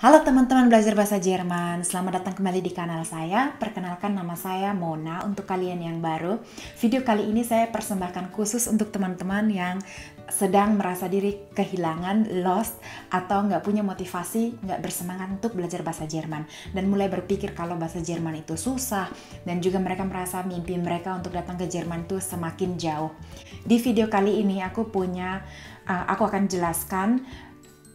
Halo teman-teman belajar bahasa Jerman, selamat datang kembali di kanal saya. Perkenalkan nama saya Mona untuk kalian yang baru. Video kali ini saya persembahkan khusus untuk teman-teman yang sedang merasa diri kehilangan, lost, atau nggak punya motivasi, nggak bersemangat untuk belajar bahasa Jerman. Dan mulai berpikir kalau bahasa Jerman itu susah, dan juga mereka merasa mimpi mereka untuk datang ke Jerman itu semakin jauh. Di video kali ini aku punya, eh, aku akan jelaskan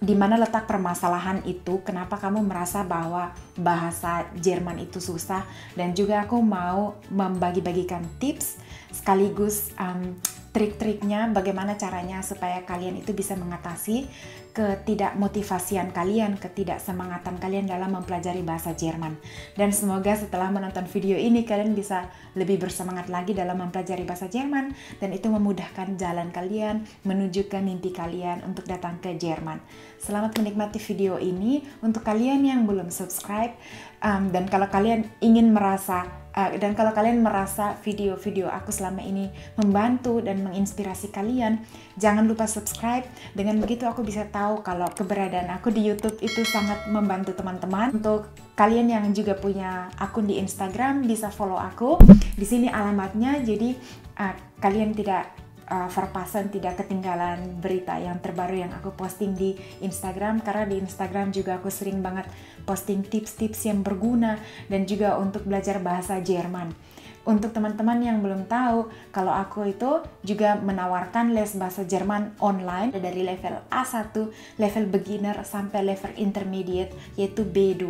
di mana letak permasalahan itu, kenapa kamu merasa bahwa bahasa Jerman itu susah, dan juga aku mau membagi-bagikan tips sekaligus um, trik-triknya bagaimana caranya supaya kalian itu bisa mengatasi ketidakmotivasian kalian, ketidaksemangatan kalian dalam mempelajari bahasa Jerman. Dan semoga setelah menonton video ini kalian bisa lebih bersemangat lagi dalam mempelajari bahasa Jerman dan itu memudahkan jalan kalian menuju ke mimpi kalian untuk datang ke Jerman. Selamat menikmati video ini untuk kalian yang belum subscribe um, dan kalau kalian ingin merasa Eh, dan kalau kalian merasa video-video aku selama ini membantu dan menginspirasi kalian, jangan lupa subscribe. Dengan begitu aku bisa tahu kalau keberadaan aku di YouTube itu sangat membantu teman-teman. Untuk kalian yang juga punya akun di Instagram bisa follow aku. Di sini alamatnya jadi uh, kalian tidak uh, verpasan tidak ketinggalan berita yang terbaru yang aku posting di Instagram karena di Instagram juga aku sering banget posting tips-tips yang berguna dan juga untuk belajar bahasa Jerman. Untuk teman-teman yang belum tahu, kalau aku itu juga menawarkan les bahasa Jerman online dari level A1, level beginner sampai level intermediate yaitu B2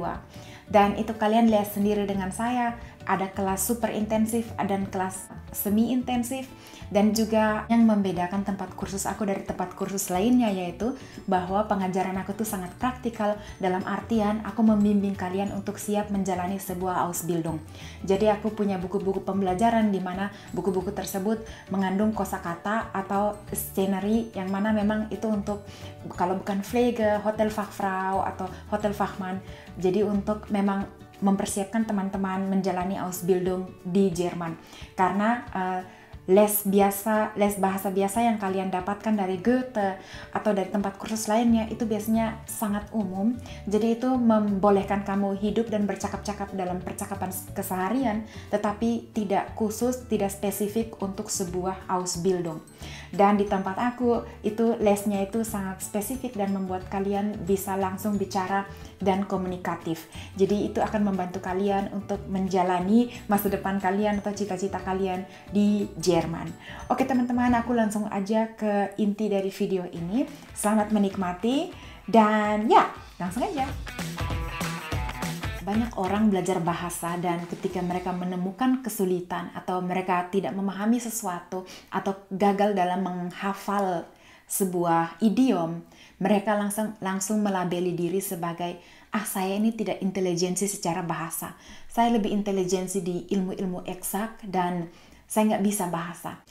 dan itu kalian lihat sendiri dengan saya ada kelas super intensif dan kelas semi intensif dan juga yang membedakan tempat kursus aku dari tempat kursus lainnya yaitu bahwa pengajaran aku tuh sangat praktikal dalam artian aku membimbing kalian untuk siap menjalani sebuah Ausbildung. Jadi aku punya buku-buku pembelajaran di mana buku-buku tersebut mengandung kosakata atau scenery yang mana memang itu untuk kalau bukan Pflege, Hotel Fachfrau atau Hotel Fachmann. Jadi untuk memang mempersiapkan teman-teman menjalani Ausbildung di Jerman karena uh, les biasa, les bahasa biasa yang kalian dapatkan dari Goethe atau dari tempat kursus lainnya itu biasanya sangat umum. Jadi itu membolehkan kamu hidup dan bercakap-cakap dalam percakapan keseharian, tetapi tidak khusus, tidak spesifik untuk sebuah Ausbildung. Dan di tempat aku itu lesnya itu sangat spesifik dan membuat kalian bisa langsung bicara dan komunikatif. Jadi itu akan membantu kalian untuk menjalani masa depan kalian atau cita-cita kalian di Jerman. Oke teman-teman, aku langsung aja ke inti dari video ini. Selamat menikmati dan ya, langsung aja banyak orang belajar bahasa dan ketika mereka menemukan kesulitan atau mereka tidak memahami sesuatu atau gagal dalam menghafal sebuah idiom, mereka langsung langsung melabeli diri sebagai ah saya ini tidak intelijensi secara bahasa. Saya lebih intelijensi di ilmu-ilmu eksak dan saya nggak bisa bahasa.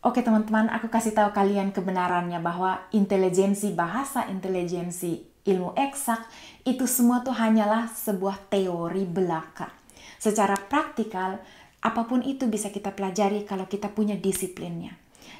Oke teman-teman, aku kasih tahu kalian kebenarannya bahwa intelijensi bahasa, intelijensi ilmu eksak, itu semua tuh hanyalah sebuah teori belaka. Secara praktikal, apapun itu bisa kita pelajari kalau kita punya disiplinnya.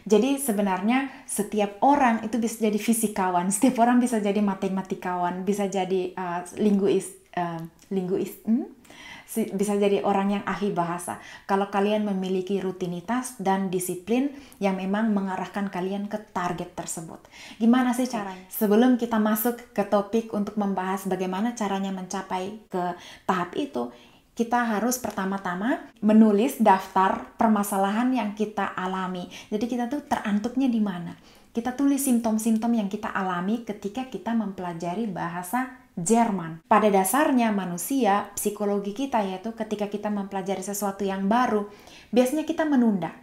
Jadi sebenarnya setiap orang itu bisa jadi fisikawan, setiap orang bisa jadi matematikawan, bisa jadi uh, linguis, uh, linguis, hmm? bisa jadi orang yang ahli bahasa. Kalau kalian memiliki rutinitas dan disiplin yang memang mengarahkan kalian ke target tersebut. Gimana sih caranya? Sebelum kita masuk ke topik untuk membahas bagaimana caranya mencapai ke tahap itu, kita harus pertama-tama menulis daftar permasalahan yang kita alami. Jadi kita tuh terantuknya di mana? Kita tulis simptom-simptom yang kita alami ketika kita mempelajari bahasa Jerman. Pada dasarnya manusia, psikologi kita yaitu ketika kita mempelajari sesuatu yang baru, biasanya kita menunda.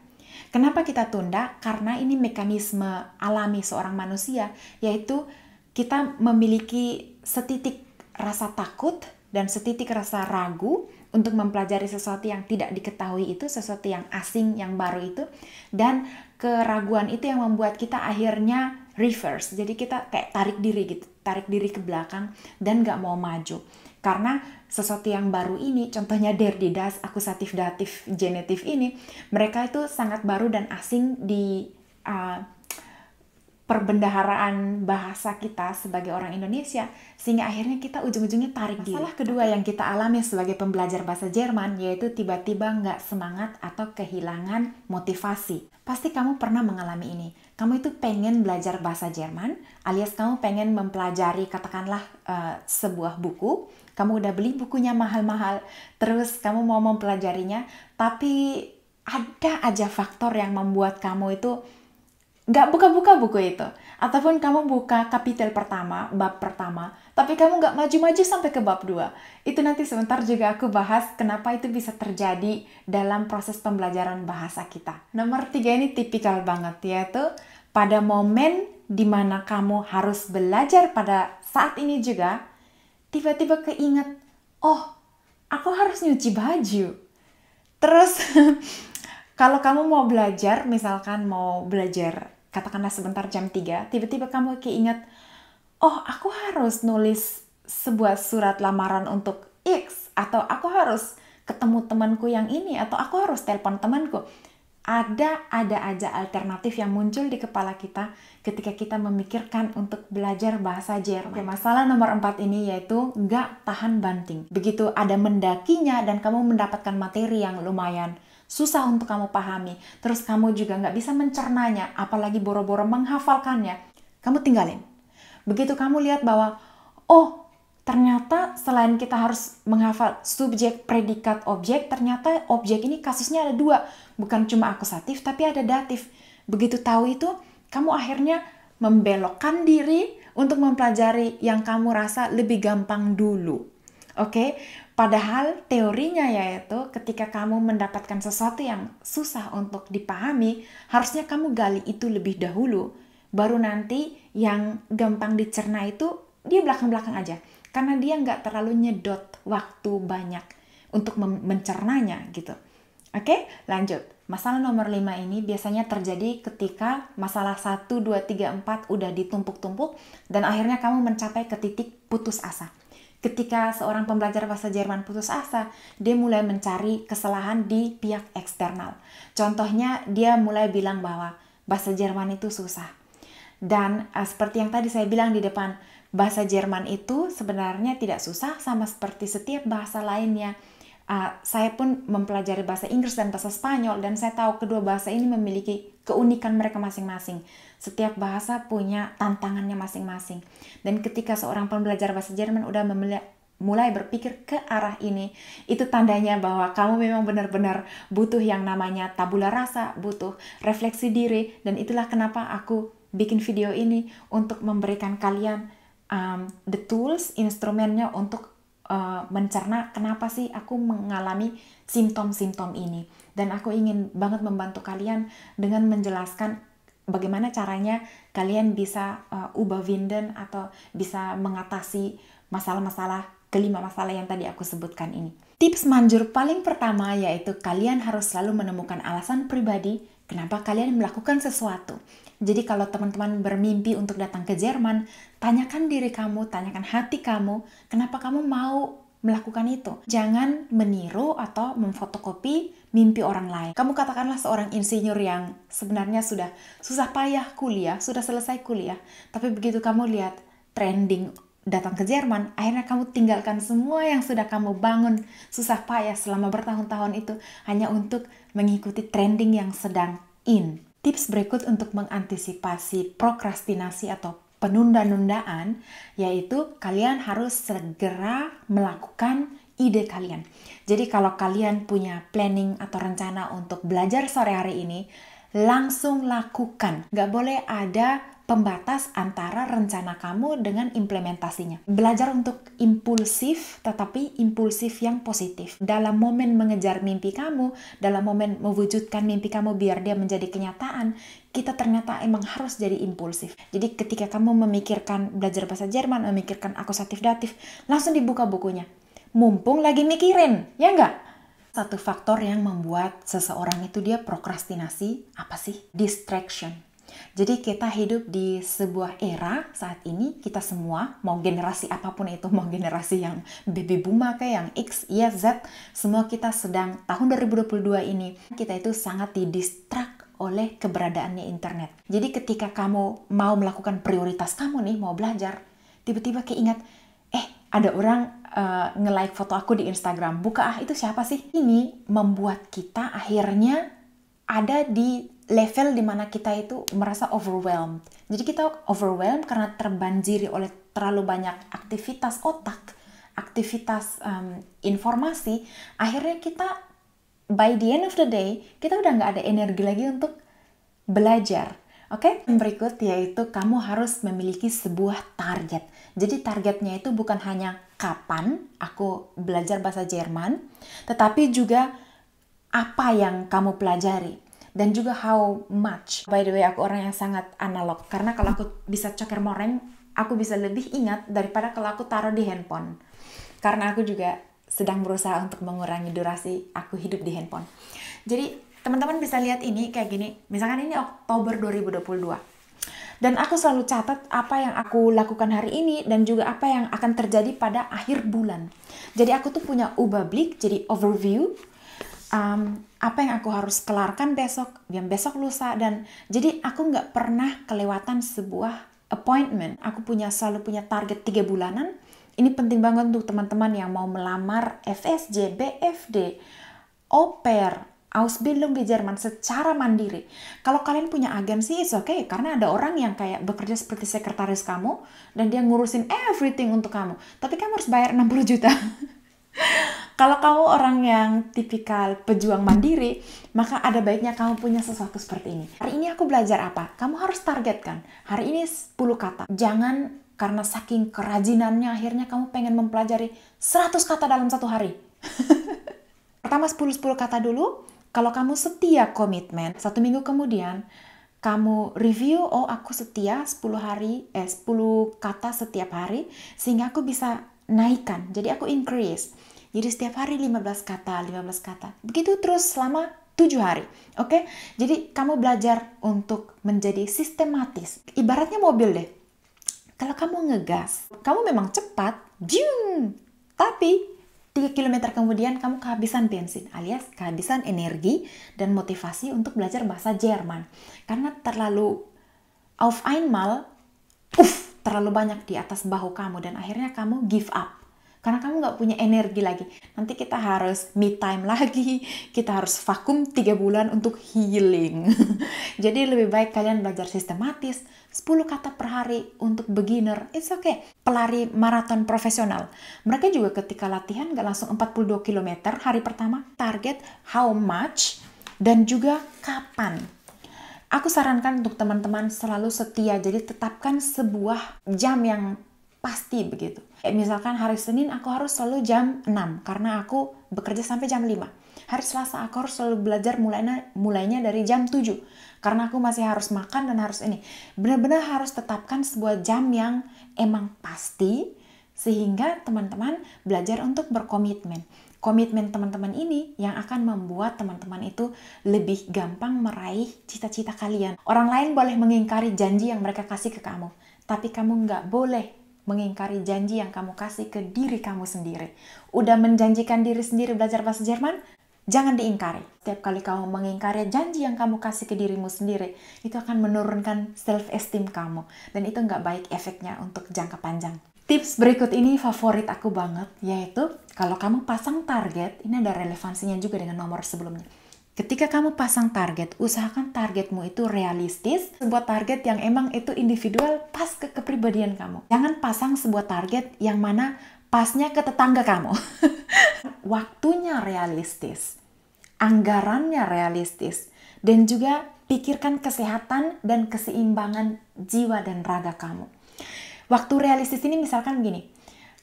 Kenapa kita tunda? Karena ini mekanisme alami seorang manusia, yaitu kita memiliki setitik rasa takut dan setitik rasa ragu untuk mempelajari sesuatu yang tidak diketahui itu, sesuatu yang asing, yang baru itu, dan keraguan itu yang membuat kita akhirnya reverse jadi kita kayak tarik diri gitu tarik diri ke belakang dan nggak mau maju karena sesuatu yang baru ini contohnya derdidas akusatif datif genetif ini mereka itu sangat baru dan asing di uh, perbendaharaan bahasa kita sebagai orang Indonesia sehingga akhirnya kita ujung-ujungnya tarik diri. Masalah kedua yang kita alami sebagai pembelajar bahasa Jerman yaitu tiba-tiba nggak semangat atau kehilangan motivasi. Pasti kamu pernah mengalami ini. Kamu itu pengen belajar bahasa Jerman alias kamu pengen mempelajari katakanlah uh, sebuah buku. Kamu udah beli bukunya mahal-mahal terus kamu mau mempelajarinya tapi ada aja faktor yang membuat kamu itu nggak buka-buka buku itu. Ataupun kamu buka kapitel pertama, bab pertama, tapi kamu nggak maju-maju sampai ke bab dua Itu nanti sebentar juga aku bahas kenapa itu bisa terjadi dalam proses pembelajaran bahasa kita. Nomor tiga ini tipikal banget, yaitu pada momen di mana kamu harus belajar pada saat ini juga, tiba-tiba keinget, oh, aku harus nyuci baju. Terus, kalau kamu mau belajar, misalkan mau belajar katakanlah sebentar jam 3, tiba-tiba kamu keinget, oh aku harus nulis sebuah surat lamaran untuk X, atau aku harus ketemu temanku yang ini, atau aku harus telepon temanku. Ada, ada aja alternatif yang muncul di kepala kita ketika kita memikirkan untuk belajar bahasa Jerman. Masalah nomor empat ini yaitu gak tahan banting. Begitu ada mendakinya dan kamu mendapatkan materi yang lumayan susah untuk kamu pahami, terus kamu juga nggak bisa mencernanya, apalagi boro-boro menghafalkannya, kamu tinggalin. Begitu kamu lihat bahwa, oh ternyata selain kita harus menghafal subjek, predikat, objek, ternyata objek ini kasusnya ada dua, bukan cuma akusatif tapi ada datif. Begitu tahu itu, kamu akhirnya membelokkan diri untuk mempelajari yang kamu rasa lebih gampang dulu. Oke, okay? padahal teorinya yaitu ketika kamu mendapatkan sesuatu yang susah untuk dipahami, harusnya kamu gali itu lebih dahulu, baru nanti yang gampang dicerna itu dia belakang-belakang aja, karena dia nggak terlalu nyedot waktu banyak untuk mencernanya gitu. Oke, okay? lanjut. Masalah nomor 5 ini biasanya terjadi ketika masalah 1, 2, 3, 4 udah ditumpuk-tumpuk dan akhirnya kamu mencapai ke titik putus asa. Ketika seorang pembelajar bahasa Jerman putus asa, dia mulai mencari kesalahan di pihak eksternal. Contohnya, dia mulai bilang bahwa bahasa Jerman itu susah. Dan uh, seperti yang tadi saya bilang di depan, bahasa Jerman itu sebenarnya tidak susah sama seperti setiap bahasa lainnya uh, saya pun mempelajari bahasa Inggris dan bahasa Spanyol dan saya tahu kedua bahasa ini memiliki keunikan mereka masing-masing. Setiap bahasa punya tantangannya masing-masing. Dan ketika seorang pembelajar bahasa Jerman udah mulai berpikir ke arah ini, itu tandanya bahwa kamu memang benar-benar butuh yang namanya tabula rasa, butuh refleksi diri dan itulah kenapa aku bikin video ini untuk memberikan kalian um, the tools, instrumennya untuk Eh, mencerna kenapa sih aku mengalami simptom-simptom ini. Dan aku ingin banget membantu kalian dengan menjelaskan bagaimana caranya kalian bisa uh, winden atau bisa mengatasi masalah-masalah kelima masalah yang tadi aku sebutkan ini. Tips manjur paling pertama yaitu kalian harus selalu menemukan alasan pribadi Kenapa kalian melakukan sesuatu? Jadi kalau teman-teman bermimpi untuk datang ke Jerman, tanyakan diri kamu, tanyakan hati kamu, kenapa kamu mau melakukan itu. Jangan meniru atau memfotokopi mimpi orang lain. Kamu katakanlah seorang insinyur yang sebenarnya sudah susah payah kuliah, sudah selesai kuliah, tapi begitu kamu lihat trending datang ke Jerman, akhirnya kamu tinggalkan semua yang sudah kamu bangun susah payah selama bertahun-tahun itu hanya untuk mengikuti trending yang sedang in. Tips berikut untuk mengantisipasi prokrastinasi atau penunda-nundaan yaitu kalian harus segera melakukan ide kalian. Jadi kalau kalian punya planning atau rencana untuk belajar sore hari ini, langsung lakukan. Gak boleh ada pembatas antara rencana kamu dengan implementasinya. Belajar untuk impulsif, tetapi impulsif yang positif. Dalam momen mengejar mimpi kamu, dalam momen mewujudkan mimpi kamu biar dia menjadi kenyataan, kita ternyata emang harus jadi impulsif. Jadi ketika kamu memikirkan belajar bahasa Jerman, memikirkan akusatif datif, langsung dibuka bukunya. Mumpung lagi mikirin, ya enggak? satu faktor yang membuat seseorang itu dia prokrastinasi apa sih? Distraction. Jadi kita hidup di sebuah era saat ini kita semua mau generasi apapun itu, mau generasi yang baby boomer kayak yang X, Y, Z, semua kita sedang tahun 2022 ini kita itu sangat didistrak oleh keberadaannya internet. Jadi ketika kamu mau melakukan prioritas kamu nih, mau belajar, tiba-tiba keingat, eh ada orang uh, nge-like foto aku di Instagram, buka ah itu siapa sih? Ini membuat kita akhirnya ada di level dimana kita itu merasa overwhelmed. Jadi kita overwhelmed karena terbanjiri oleh terlalu banyak aktivitas otak, aktivitas um, informasi. Akhirnya kita by the end of the day kita udah nggak ada energi lagi untuk belajar. Oke, okay? berikut yaitu kamu harus memiliki sebuah target. Jadi targetnya itu bukan hanya kapan aku belajar bahasa Jerman, tetapi juga apa yang kamu pelajari dan juga how much. By the way, aku orang yang sangat analog karena kalau aku bisa coker moreng, aku bisa lebih ingat daripada kalau aku taruh di handphone. Karena aku juga sedang berusaha untuk mengurangi durasi aku hidup di handphone. Jadi, teman-teman bisa lihat ini kayak gini. Misalkan ini Oktober 2022. Dan aku selalu catat apa yang aku lakukan hari ini dan juga apa yang akan terjadi pada akhir bulan. Jadi aku tuh punya ubah blik, jadi overview, um, apa yang aku harus kelarkan besok yang besok lusa dan jadi aku nggak pernah kelewatan sebuah appointment aku punya selalu punya target tiga bulanan ini penting banget untuk teman-teman yang mau melamar FSJ, BFD, au Ausbildung di Jerman secara mandiri. Kalau kalian punya agensi, it's okay. Karena ada orang yang kayak bekerja seperti sekretaris kamu, dan dia ngurusin everything untuk kamu. Tapi kamu harus bayar 60 juta. Kalau kamu orang yang tipikal pejuang mandiri, maka ada baiknya kamu punya sesuatu seperti ini. Hari ini aku belajar apa? Kamu harus targetkan. Hari ini 10 kata. Jangan karena saking kerajinannya akhirnya kamu pengen mempelajari 100 kata dalam satu hari. Pertama 10-10 kata dulu. Kalau kamu setia komitmen, satu minggu kemudian kamu review, oh aku setia 10 hari, eh 10 kata setiap hari, sehingga aku bisa naikkan. Jadi aku increase. Jadi setiap hari 15 kata, 15 kata. Begitu terus selama 7 hari. Oke? Okay? Jadi kamu belajar untuk menjadi sistematis. Ibaratnya mobil deh. Kalau kamu ngegas, kamu memang cepat, jung. Tapi 3 km kemudian kamu kehabisan bensin alias kehabisan energi dan motivasi untuk belajar bahasa Jerman. Karena terlalu auf einmal, uff, terlalu banyak di atas bahu kamu dan akhirnya kamu give up karena kamu nggak punya energi lagi nanti kita harus me time lagi kita harus vakum tiga bulan untuk healing jadi lebih baik kalian belajar sistematis 10 kata per hari untuk beginner it's okay pelari maraton profesional mereka juga ketika latihan nggak langsung 42 km hari pertama target how much dan juga kapan aku sarankan untuk teman-teman selalu setia jadi tetapkan sebuah jam yang pasti begitu misalkan hari Senin aku harus selalu jam 6 karena aku bekerja sampai jam 5. Hari Selasa aku harus selalu belajar mulainya, mulainya dari jam 7 karena aku masih harus makan dan harus ini. Benar-benar harus tetapkan sebuah jam yang emang pasti sehingga teman-teman belajar untuk berkomitmen komitmen teman-teman ini yang akan membuat teman-teman itu lebih gampang meraih cita-cita kalian. Orang lain boleh mengingkari janji yang mereka kasih ke kamu, tapi kamu nggak boleh mengingkari janji yang kamu kasih ke diri kamu sendiri. Udah menjanjikan diri sendiri belajar bahasa Jerman, jangan diingkari. Setiap kali kamu mengingkari janji yang kamu kasih ke dirimu sendiri, itu akan menurunkan self-esteem kamu. Dan itu nggak baik efeknya untuk jangka panjang. Tips berikut ini favorit aku banget, yaitu kalau kamu pasang target, ini ada relevansinya juga dengan nomor sebelumnya Ketika kamu pasang target, usahakan targetmu itu realistis, sebuah target yang emang itu individual pas ke kepribadian kamu. Jangan pasang sebuah target yang mana pasnya ke tetangga kamu. Waktunya realistis, anggarannya realistis, dan juga pikirkan kesehatan dan keseimbangan jiwa dan raga kamu. Waktu realistis ini misalkan gini,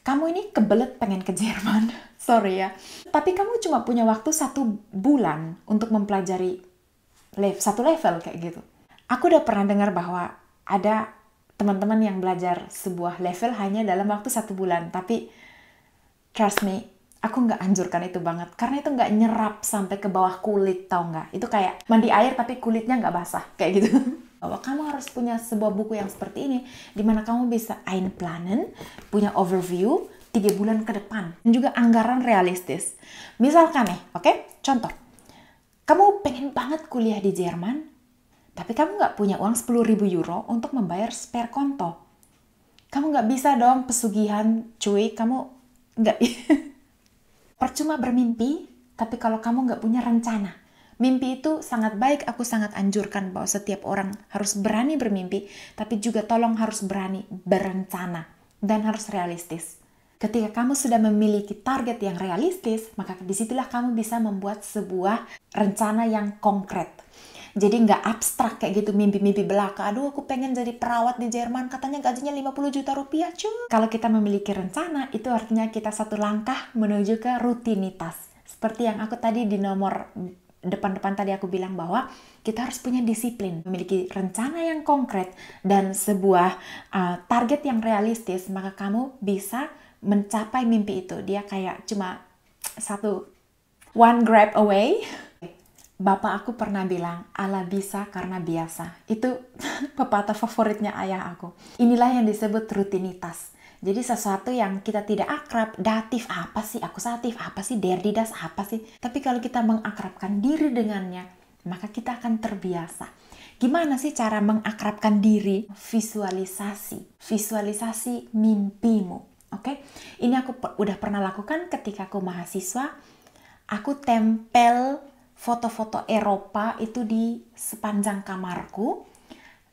kamu ini kebelet pengen ke Jerman, sorry ya. Tapi kamu cuma punya waktu satu bulan untuk mempelajari level, satu level kayak gitu. Aku udah pernah dengar bahwa ada teman-teman yang belajar sebuah level hanya dalam waktu satu bulan. Tapi trust me, aku nggak anjurkan itu banget. Karena itu nggak nyerap sampai ke bawah kulit, tau nggak? Itu kayak mandi air tapi kulitnya nggak basah, kayak gitu. bahwa kamu harus punya sebuah buku yang seperti ini di mana kamu bisa planen punya overview tiga bulan ke depan dan juga anggaran realistis. Misalkan nih, oke, okay? contoh, kamu pengen banget kuliah di Jerman, tapi kamu nggak punya uang 10.000 euro untuk membayar spare konto. Kamu nggak bisa dong pesugihan, cuy, kamu nggak percuma bermimpi, tapi kalau kamu nggak punya rencana, Mimpi itu sangat baik, aku sangat anjurkan bahwa setiap orang harus berani bermimpi, tapi juga tolong harus berani berencana dan harus realistis. Ketika kamu sudah memiliki target yang realistis, maka disitulah kamu bisa membuat sebuah rencana yang konkret. Jadi nggak abstrak kayak gitu mimpi-mimpi belaka. Aduh aku pengen jadi perawat di Jerman katanya gajinya 50 juta rupiah cuy. Kalau kita memiliki rencana itu artinya kita satu langkah menuju ke rutinitas. Seperti yang aku tadi di nomor depan-depan tadi aku bilang bahwa kita harus punya disiplin, memiliki rencana yang konkret dan sebuah uh, target yang realistis, maka kamu bisa mencapai mimpi itu. Dia kayak cuma satu one grab away. Bapak aku pernah bilang, "Ala bisa karena biasa." Itu pepatah favoritnya ayah aku. Inilah yang disebut rutinitas jadi sesuatu yang kita tidak akrab, datif apa sih, akusatif apa sih, derdidas apa sih. Tapi kalau kita mengakrabkan diri dengannya, maka kita akan terbiasa. Gimana sih cara mengakrabkan diri? Visualisasi. Visualisasi mimpimu. Oke, okay? ini aku udah pernah lakukan ketika aku mahasiswa. Aku tempel foto-foto Eropa itu di sepanjang kamarku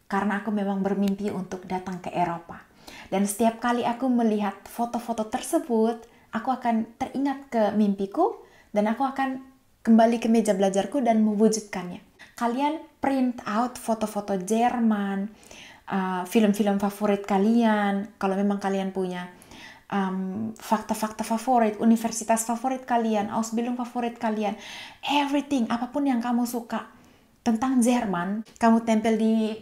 karena aku memang bermimpi untuk datang ke Eropa. Dan setiap kali aku melihat foto-foto tersebut, aku akan teringat ke mimpiku dan aku akan kembali ke meja belajarku dan mewujudkannya. Kalian print out foto-foto Jerman, film uh, film-film favorit kalian, kalau memang kalian punya um, fakta-fakta favorit, universitas favorit kalian, Ausbildung favorit kalian, everything, apapun yang kamu suka tentang Jerman, kamu tempel di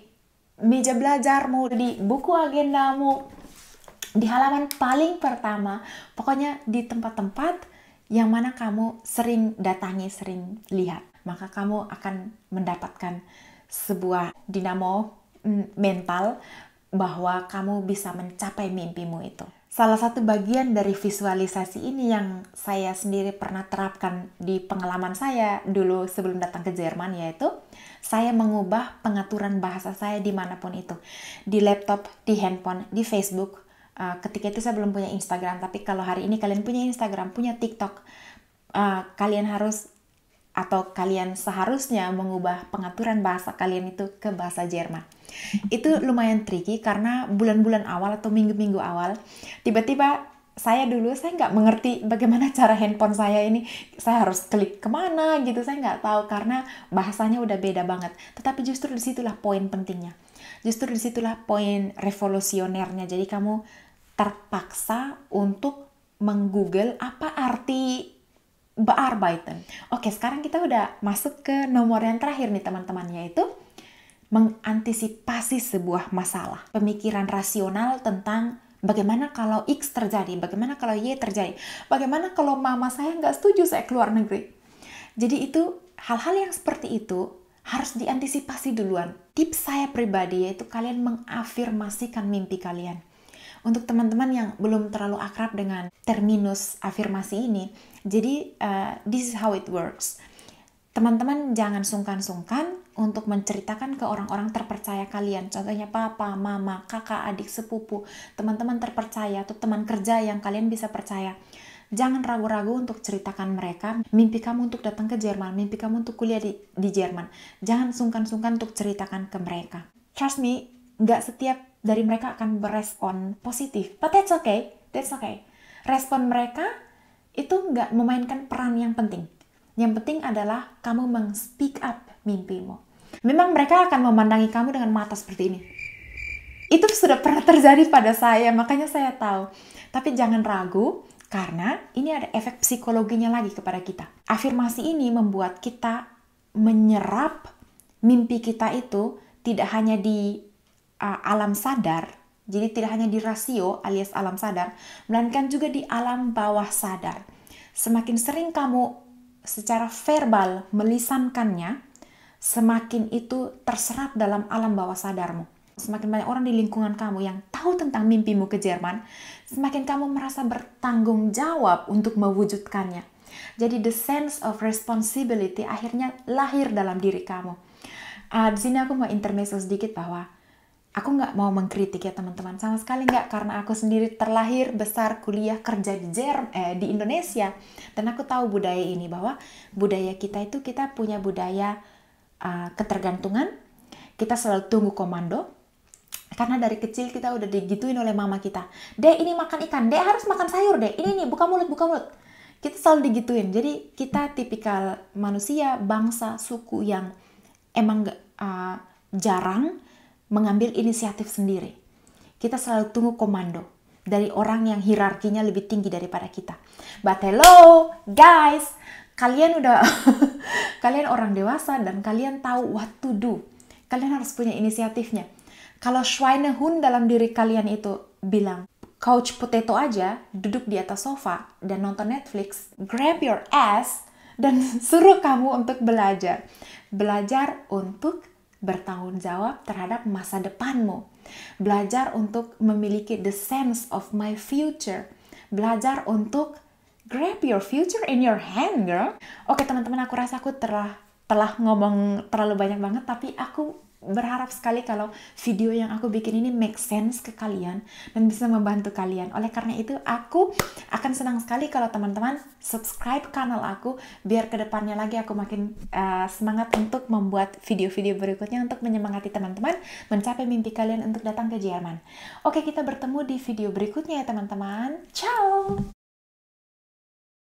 meja belajarmu, di buku agendamu, di halaman paling pertama, pokoknya di tempat-tempat yang mana kamu sering datangi, sering lihat. Maka kamu akan mendapatkan sebuah dinamo mm, mental bahwa kamu bisa mencapai mimpimu itu. Salah satu bagian dari visualisasi ini yang saya sendiri pernah terapkan di pengalaman saya dulu sebelum datang ke Jerman yaitu saya mengubah pengaturan bahasa saya dimanapun itu. Di laptop, di handphone, di Facebook. Eh, ketika itu saya belum punya Instagram, tapi kalau hari ini kalian punya Instagram, punya TikTok, eh, kalian harus atau kalian seharusnya mengubah pengaturan bahasa kalian itu ke bahasa Jerman. Itu lumayan tricky karena bulan-bulan awal atau minggu-minggu awal tiba-tiba saya dulu saya nggak mengerti bagaimana cara handphone saya ini saya harus klik kemana gitu saya nggak tahu karena bahasanya udah beda banget tetapi justru disitulah poin pentingnya justru disitulah poin revolusionernya jadi kamu terpaksa untuk menggoogle apa arti bearbeiten. Oke, sekarang kita udah masuk ke nomor yang terakhir nih teman-teman, yaitu mengantisipasi sebuah masalah. Pemikiran rasional tentang bagaimana kalau X terjadi, bagaimana kalau Y terjadi, bagaimana kalau mama saya nggak setuju saya keluar negeri. Jadi itu hal-hal yang seperti itu harus diantisipasi duluan. Tips saya pribadi yaitu kalian mengafirmasikan mimpi kalian untuk teman-teman yang belum terlalu akrab dengan terminus afirmasi ini, jadi uh, this is how it works. Teman-teman jangan sungkan-sungkan untuk menceritakan ke orang-orang terpercaya kalian. Contohnya papa, mama, kakak, adik, sepupu, teman-teman terpercaya atau teman kerja yang kalian bisa percaya. Jangan ragu-ragu untuk ceritakan mereka mimpi kamu untuk datang ke Jerman, mimpi kamu untuk kuliah di, di Jerman. Jangan sungkan-sungkan untuk ceritakan ke mereka. Trust me, nggak setiap dari mereka akan berespon positif. But that's okay, that's okay. Respon mereka itu nggak memainkan peran yang penting. Yang penting adalah kamu meng-speak up mimpimu. Memang mereka akan memandangi kamu dengan mata seperti ini. Itu sudah pernah terjadi pada saya, makanya saya tahu. Tapi jangan ragu, karena ini ada efek psikologinya lagi kepada kita. Afirmasi ini membuat kita menyerap mimpi kita itu tidak hanya di uh, alam sadar. Jadi tidak hanya di rasio alias alam sadar, melainkan juga di alam bawah sadar. Semakin sering kamu secara verbal melisankannya, semakin itu terserap dalam alam bawah sadarmu. Semakin banyak orang di lingkungan kamu yang tahu tentang mimpimu ke Jerman, semakin kamu merasa bertanggung jawab untuk mewujudkannya. Jadi the sense of responsibility akhirnya lahir dalam diri kamu. Uh, di sini aku mau intermezzo sedikit bahwa Aku nggak mau mengkritik ya teman-teman sama sekali nggak karena aku sendiri terlahir besar kuliah kerja di Jerm eh, di Indonesia dan aku tahu budaya ini bahwa budaya kita itu kita punya budaya uh, ketergantungan kita selalu tunggu komando karena dari kecil kita udah digituin oleh mama kita deh ini makan ikan deh harus makan sayur deh ini nih buka mulut buka mulut kita selalu digituin jadi kita tipikal manusia bangsa suku yang emang uh, jarang mengambil inisiatif sendiri. Kita selalu tunggu komando dari orang yang hierarkinya lebih tinggi daripada kita. But hello, guys, kalian udah kalian orang dewasa dan kalian tahu what to do. Kalian harus punya inisiatifnya. Kalau Schweinehund dalam diri kalian itu bilang, couch potato aja, duduk di atas sofa dan nonton Netflix, grab your ass dan suruh kamu untuk belajar. Belajar untuk bertanggung jawab terhadap masa depanmu. Belajar untuk memiliki the sense of my future. Belajar untuk grab your future in your hand, girl. Oke, teman-teman, aku rasa aku telah telah ngomong terlalu banyak banget, tapi aku berharap sekali kalau video yang aku bikin ini make sense ke kalian dan bisa membantu kalian. Oleh karena itu, aku akan senang sekali kalau teman-teman subscribe channel aku biar kedepannya lagi aku makin uh, semangat untuk membuat video-video berikutnya untuk menyemangati teman-teman mencapai mimpi kalian untuk datang ke Jerman. Oke, kita bertemu di video berikutnya ya teman-teman. Ciao!